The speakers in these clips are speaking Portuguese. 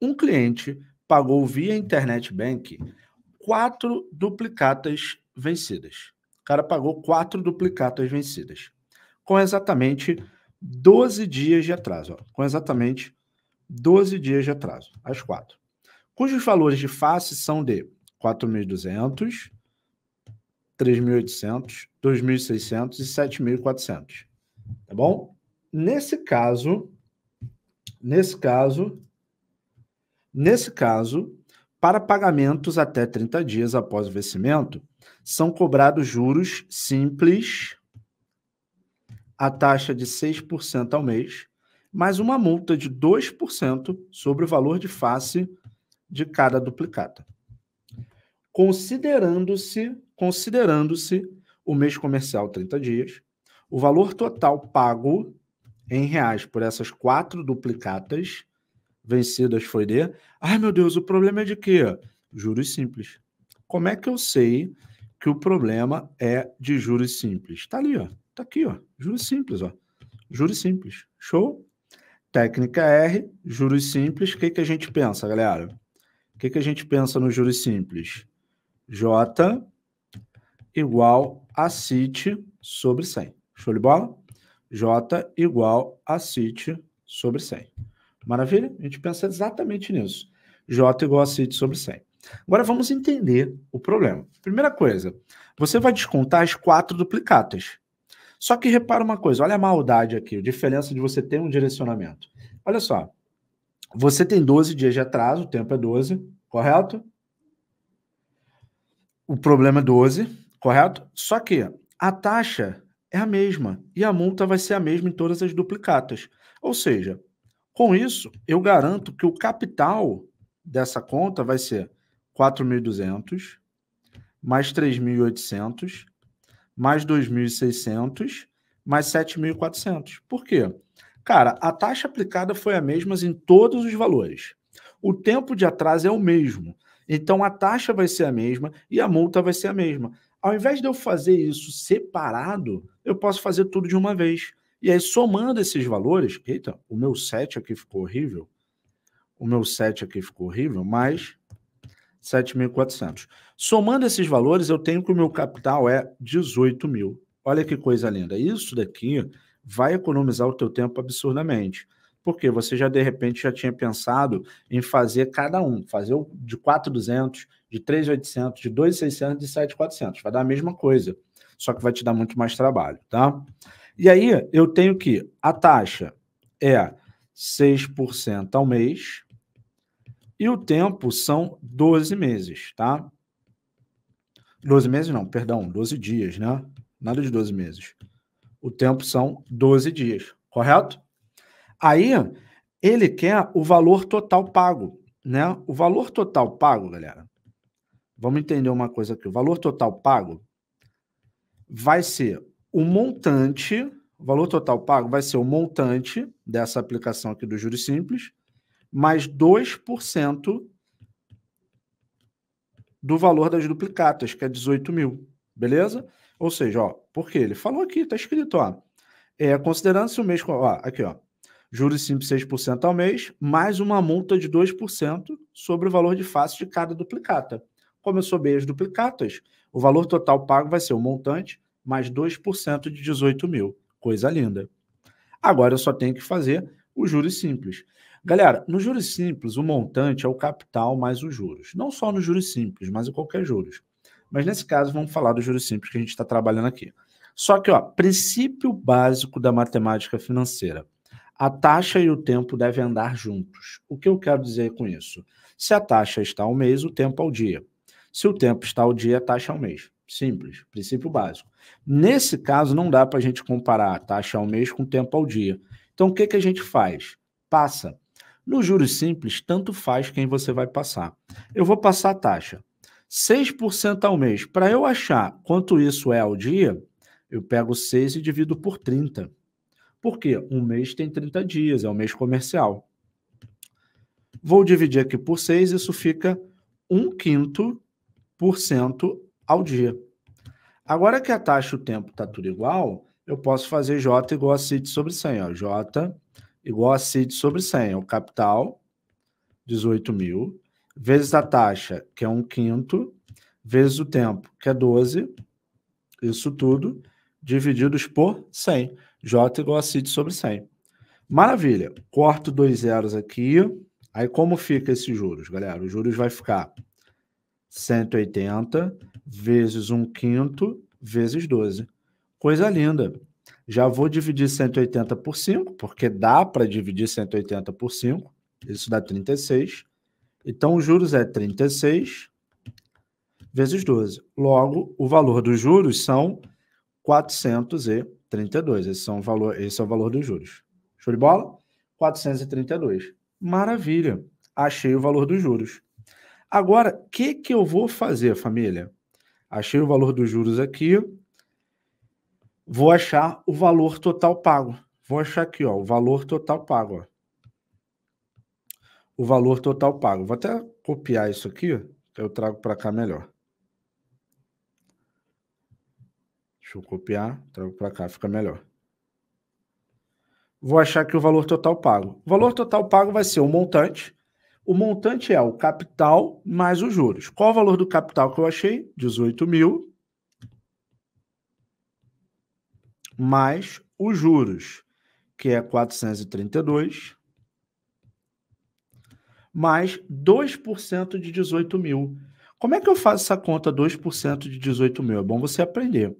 um cliente pagou via internet bank quatro duplicatas vencidas. O cara pagou quatro duplicatas vencidas, com exatamente 12 dias de atraso. Ó, com exatamente 12 dias de atraso, as quatro. Cujos valores de face são de 4.200, 3.800, 2.600 e 7.400. Tá bom? Nesse caso, nesse caso, Nesse caso, para pagamentos até 30 dias após o vencimento, são cobrados juros simples, a taxa de 6% ao mês, mais uma multa de 2% sobre o valor de face de cada duplicata. Considerando-se, considerando-se o mês comercial 30 dias, o valor total pago em reais por essas quatro duplicatas vencidas foi D. Ai, meu Deus, o problema é de quê? Juros simples. Como é que eu sei que o problema é de juros simples? Tá ali, ó. Tá aqui, ó. Juros simples, ó. Juros simples. Show? Técnica R, juros simples. O que, que a gente pensa, galera? O que, que a gente pensa no juros simples? J igual a CIT sobre 100. Show de bola? J igual a CIT sobre 100. Maravilha? A gente pensa exatamente nisso. J igual a CID sobre 100. Agora vamos entender o problema. Primeira coisa, você vai descontar as quatro duplicatas. Só que repara uma coisa, olha a maldade aqui, a diferença de você ter um direcionamento. Olha só, você tem 12 dias de atraso, o tempo é 12, correto? O problema é 12, correto? Só que a taxa é a mesma e a multa vai ser a mesma em todas as duplicatas. Ou seja, com isso, eu garanto que o capital dessa conta vai ser 4.200 mais 3.800 mais 2.600 mais 7.400. Por quê? Cara, a taxa aplicada foi a mesma em todos os valores. O tempo de atraso é o mesmo. Então a taxa vai ser a mesma e a multa vai ser a mesma. Ao invés de eu fazer isso separado, eu posso fazer tudo de uma vez. E aí, somando esses valores, eita, o meu 7 aqui ficou horrível. O meu 7 aqui ficou horrível, mas 7.400. Somando esses valores, eu tenho que o meu capital é 18 mil. Olha que coisa linda. Isso daqui vai economizar o teu tempo absurdamente. Porque você já, de repente, já tinha pensado em fazer cada um. Fazer o de 4,200, de 3,800, de 2,600, de 7,400. Vai dar a mesma coisa, só que vai te dar muito mais trabalho, tá? Tá? E aí eu tenho que a taxa é 6% ao mês e o tempo são 12 meses, tá? 12 meses não, perdão, 12 dias, né? Nada de 12 meses. O tempo são 12 dias, correto? Aí ele quer o valor total pago, né? O valor total pago, galera. Vamos entender uma coisa aqui. O valor total pago vai ser o montante, o valor total pago vai ser o montante dessa aplicação aqui do juros simples, mais 2% do valor das duplicatas, que é 18 mil, beleza? Ou seja, ó, porque ele falou aqui, tá escrito, ó, é, considerando-se o mês, ó, aqui, ó, juros simples 6% ao mês, mais uma multa de 2% sobre o valor de face de cada duplicata. Como eu soubei as duplicatas, o valor total pago vai ser o montante mais 2% de 18 mil. Coisa linda. Agora eu só tenho que fazer o juros simples. Galera, no juros simples, o montante é o capital mais os juros. Não só no juros simples, mas em qualquer juros. Mas nesse caso, vamos falar do juros simples que a gente está trabalhando aqui. Só que, ó, princípio básico da matemática financeira. A taxa e o tempo devem andar juntos. O que eu quero dizer com isso? Se a taxa está ao mês, o tempo ao dia. Se o tempo está ao dia, a taxa é ao mês. Simples, princípio básico. Nesse caso, não dá para a gente comparar a taxa ao mês com o tempo ao dia. Então, o que, que a gente faz? Passa. No juros simples, tanto faz quem você vai passar. Eu vou passar a taxa. 6% ao mês. Para eu achar quanto isso é ao dia, eu pego 6 e divido por 30. Por quê? Um mês tem 30 dias, é o mês comercial. Vou dividir aqui por 6, isso fica 1 quinto por cento ao dia. Agora que a taxa e o tempo está tudo igual, eu posso fazer J igual a CID sobre 100. Ó. J igual a CID sobre 100. É o capital, 18 mil, vezes a taxa, que é um quinto, vezes o tempo, que é 12, isso tudo, divididos por 100. J igual a CID sobre 100. Maravilha. Corto dois zeros aqui. Aí como fica esses juros, galera? Os juros vai ficar 180 vezes 1 quinto vezes 12. Coisa linda. Já vou dividir 180 por 5, porque dá para dividir 180 por 5. Isso dá 36. Então, os juros é 36 vezes 12. Logo, o valor dos juros são 432. Esse, são valor, esse é o valor dos juros. Show de bola? 432. Maravilha. Achei o valor dos juros. Agora, o que, que eu vou fazer, família? Achei o valor dos juros aqui. Vou achar o valor total pago. Vou achar aqui, ó, o valor total pago. Ó. O valor total pago. Vou até copiar isso aqui, que eu trago para cá melhor. Deixa eu copiar, trago para cá, fica melhor. Vou achar aqui o valor total pago. O valor total pago vai ser o montante o montante é o capital mais os juros. Qual o valor do capital que eu achei? 18 mil. Mais os juros, que é 432. Mais 2% de 18 mil. Como é que eu faço essa conta 2% de 18 mil? É bom você aprender.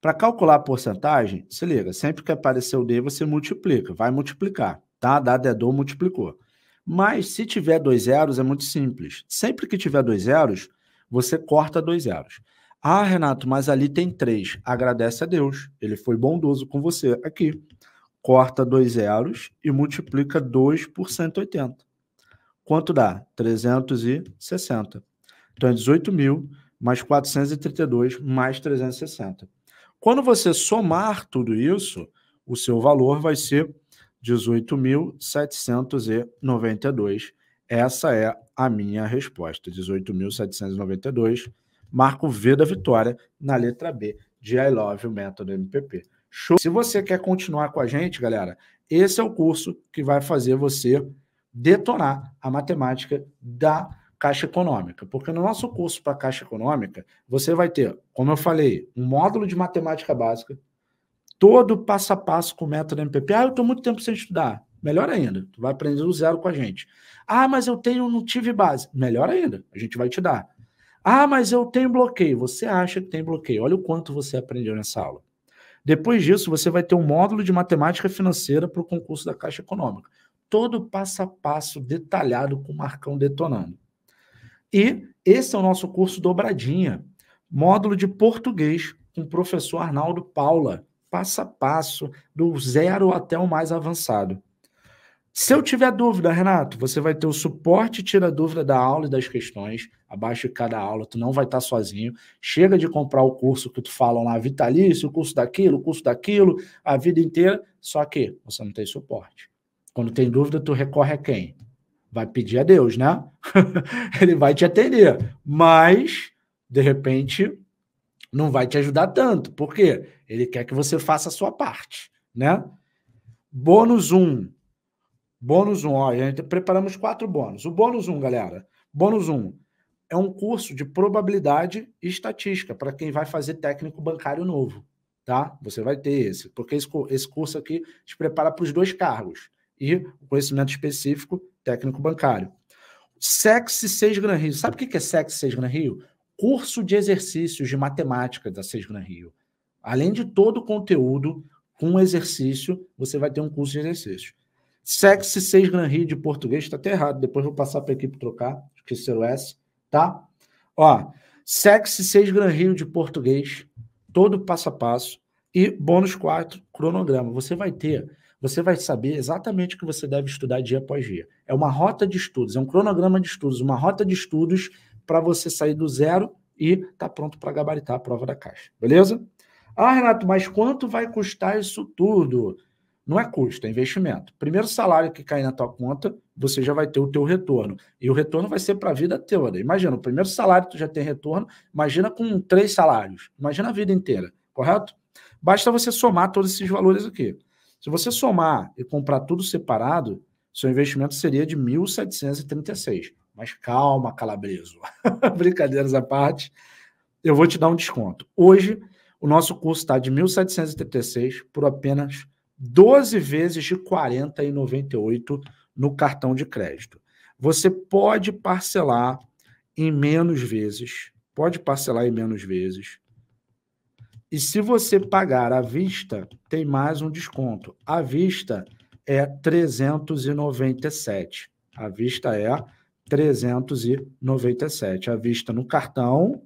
Para calcular a porcentagem, se liga, sempre que aparecer o D, você multiplica, vai multiplicar, tá? Dado é dor, multiplicou. Mas se tiver dois zeros, é muito simples. Sempre que tiver dois zeros, você corta dois zeros. Ah, Renato, mas ali tem três. Agradece a Deus. Ele foi bondoso com você. Aqui. Corta dois zeros e multiplica 2 por 180. Quanto dá? 360. Então é 18 mil mais 432 mais 360. Quando você somar tudo isso, o seu valor vai ser 18.792. Essa é a minha resposta. 18.792. Marco V da vitória na letra B de I Love o Método MPP. Show. Se você quer continuar com a gente, galera, esse é o curso que vai fazer você detonar a matemática da Caixa Econômica, porque no nosso curso para Caixa Econômica, você vai ter, como eu falei, um módulo de matemática básica, todo passo a passo com o método MPP. Ah, eu estou muito tempo sem estudar. Melhor ainda, tu vai aprender do zero com a gente. Ah, mas eu tenho, não tive base. Melhor ainda, a gente vai te dar. Ah, mas eu tenho bloqueio. Você acha que tem bloqueio? Olha o quanto você aprendeu nessa aula. Depois disso, você vai ter um módulo de matemática financeira para o concurso da Caixa Econômica. Todo passo a passo detalhado com o Marcão detonando. E esse é o nosso curso dobradinha, módulo de português com o professor Arnaldo Paula passo a passo, do zero até o mais avançado. Se eu tiver dúvida, Renato, você vai ter o suporte tira dúvida da aula e das questões, abaixo de cada aula, tu não vai estar tá sozinho. Chega de comprar o curso que tu falam lá, vitalício, o curso daquilo, o curso daquilo, a vida inteira, só que você não tem suporte. Quando tem dúvida, tu recorre a quem? Vai pedir a Deus, né? Ele vai te atender, mas de repente não vai te ajudar tanto, porque ele quer que você faça a sua parte, né? Bônus 1. Um. Bônus 1, um, ó, a gente preparamos quatro bônus. O bônus 1, um, galera, bônus 1 um, é um curso de probabilidade e estatística para quem vai fazer técnico bancário novo, tá? Você vai ter esse, porque esse, curso aqui te prepara para os dois cargos e o conhecimento específico técnico bancário. Sexy 6 Gran Rio. Sabe o que é Sexy 6 Gran Rio? curso de exercícios de matemática da Sesgran Rio. Além de todo o conteúdo, com exercício, você vai ter um curso de exercícios. Sexy seis Gran Rio de português, está até errado. Depois vou passar para a equipe trocar, esqueceram o S, tá? Ó, Sexy 6 Gran Rio de português, todo passo a passo. E bônus 4, cronograma. Você vai ter, você vai saber exatamente o que você deve estudar dia após dia. É uma rota de estudos, é um cronograma de estudos, uma rota de estudos para você sair do zero e tá pronto para gabaritar a prova da caixa, beleza? Ah, Renato, mas quanto vai custar isso tudo? Não é custo, é investimento. Primeiro salário que cair na tua conta, você já vai ter o teu retorno. E o retorno vai ser para a vida toda. Imagina, o primeiro salário tu já tem retorno, imagina com três salários. Imagina a vida inteira, correto? Basta você somar todos esses valores aqui. Se você somar e comprar tudo separado, seu investimento seria de 1.736. Mas calma, Calabreso. Brincadeiras à parte, eu vou te dar um desconto. Hoje, o nosso curso está de 1.736 por apenas 12 vezes de R$ 40,98 no cartão de crédito. Você pode parcelar em menos vezes, pode parcelar em menos vezes. E se você pagar à vista, tem mais um desconto. À vista é 397. À vista é 397 à vista no cartão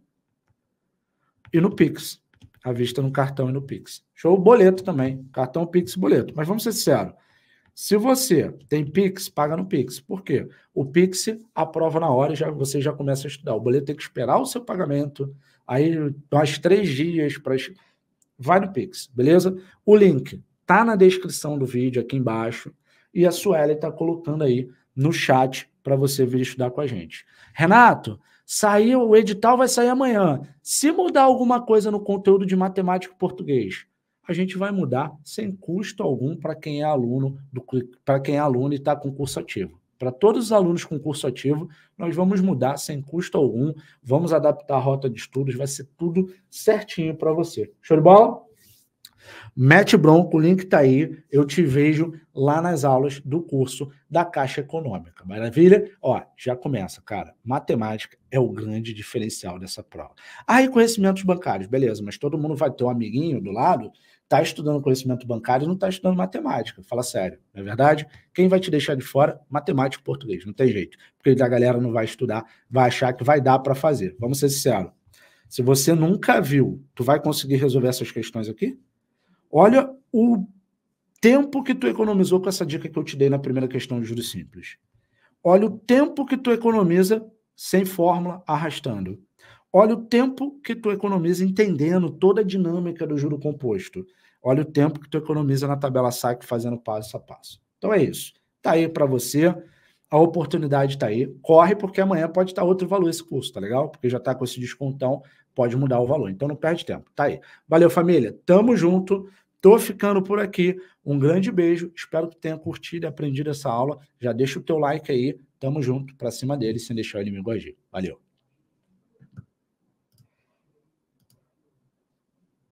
e no Pix. À vista no cartão e no Pix. Show boleto também. Cartão, Pix, boleto. Mas vamos ser sinceros. Se você tem Pix, paga no Pix. Por quê? O Pix aprova na hora e já, você já começa a estudar. O boleto tem que esperar o seu pagamento. Aí, mais três dias para. Vai no Pix, beleza? O link tá na descrição do vídeo aqui embaixo. E a Sueli está colocando aí no chat para você vir estudar com a gente. Renato, saiu o edital, vai sair amanhã. Se mudar alguma coisa no conteúdo de matemática e português, a gente vai mudar sem custo algum para quem é aluno do para quem é aluno e está com curso ativo. Para todos os alunos com curso ativo, nós vamos mudar sem custo algum, vamos adaptar a rota de estudos, vai ser tudo certinho para você. Show de bola? Mete bronco, o link está aí. Eu te vejo lá nas aulas do curso da Caixa Econômica. Maravilha? Ó, já começa, cara. Matemática é o grande diferencial dessa prova. Ah, e conhecimentos bancários, beleza, mas todo mundo vai ter um amiguinho do lado tá estudando conhecimento bancário e não tá estudando matemática. Fala sério, não é verdade? Quem vai te deixar de fora? Matemática e português, não tem jeito. Porque a galera não vai estudar, vai achar que vai dar para fazer. Vamos ser sinceros. Se você nunca viu, tu vai conseguir resolver essas questões aqui? Olha o tempo que tu economizou com essa dica que eu te dei na primeira questão de juros simples. Olha o tempo que tu economiza sem fórmula arrastando. Olha o tempo que tu economiza entendendo toda a dinâmica do juro composto. Olha o tempo que tu economiza na tabela SAC fazendo passo a passo. Então é isso. Tá aí para você a oportunidade está aí. Corre, porque amanhã pode estar tá outro valor esse curso, tá legal? Porque já está com esse descontão, pode mudar o valor. Então não perde tempo. Tá aí. Valeu, família. Tamo junto. Tô ficando por aqui. Um grande beijo. Espero que tenha curtido e aprendido essa aula. Já deixa o teu like aí. Tamo junto para cima dele, sem deixar o inimigo agir. Valeu.